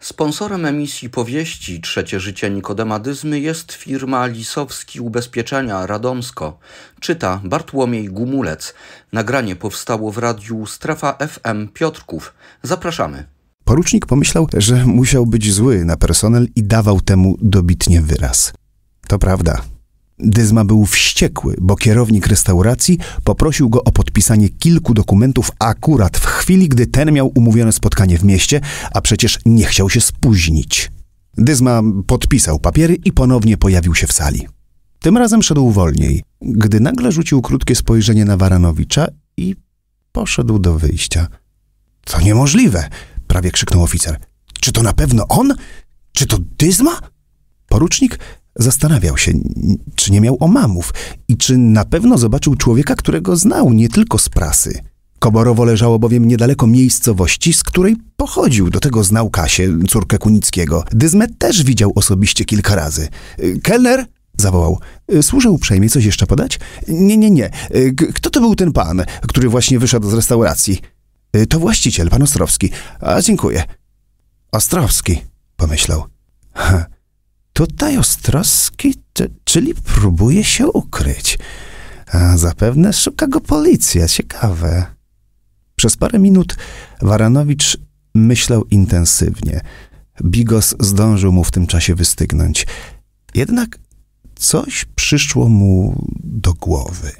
Sponsorem emisji powieści Trzecie życie Nikodemadyzmy jest firma Lisowski Ubezpieczenia Radomsko. Czyta Bartłomiej Gumulec. Nagranie powstało w radiu Strefa FM Piotrków. Zapraszamy. Porucznik pomyślał, że musiał być zły na personel i dawał temu dobitnie wyraz. To prawda. Dyzma był wściekły, bo kierownik restauracji poprosił go o podpisanie kilku dokumentów akurat w chwili, gdy ten miał umówione spotkanie w mieście, a przecież nie chciał się spóźnić. Dyzma podpisał papiery i ponownie pojawił się w sali. Tym razem szedł wolniej, gdy nagle rzucił krótkie spojrzenie na Waranowicza i poszedł do wyjścia. To niemożliwe! prawie krzyknął oficer. Czy to na pewno on? Czy to Dyzma? Porucznik zastanawiał się, czy nie miał omamów i czy na pewno zobaczył człowieka, którego znał nie tylko z prasy. Koborowo leżało bowiem niedaleko miejscowości, z której pochodził. Do tego znał Kasię, córkę Kunickiego. Dyzmet też widział osobiście kilka razy. Y, kelner? Zawołał. Y, służę uprzejmie, coś jeszcze podać? Nie, nie, nie. Y, kto to był ten pan, który właśnie wyszedł z restauracji? To właściciel, pan Ostrowski. A dziękuję. Ostrowski, pomyślał. Ha, tutaj Ostrowski, czyli próbuje się ukryć. A zapewne szuka go policja, ciekawe. Przez parę minut Waranowicz myślał intensywnie. Bigos zdążył mu w tym czasie wystygnąć. Jednak coś przyszło mu do głowy.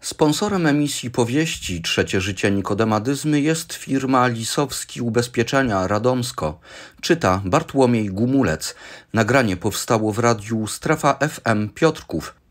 Sponsorem emisji powieści Trzecie życie Nikodemadyzmy jest firma Lisowski Ubezpieczenia Radomsko. Czyta Bartłomiej Gumulec. Nagranie powstało w radiu Strefa FM Piotrków.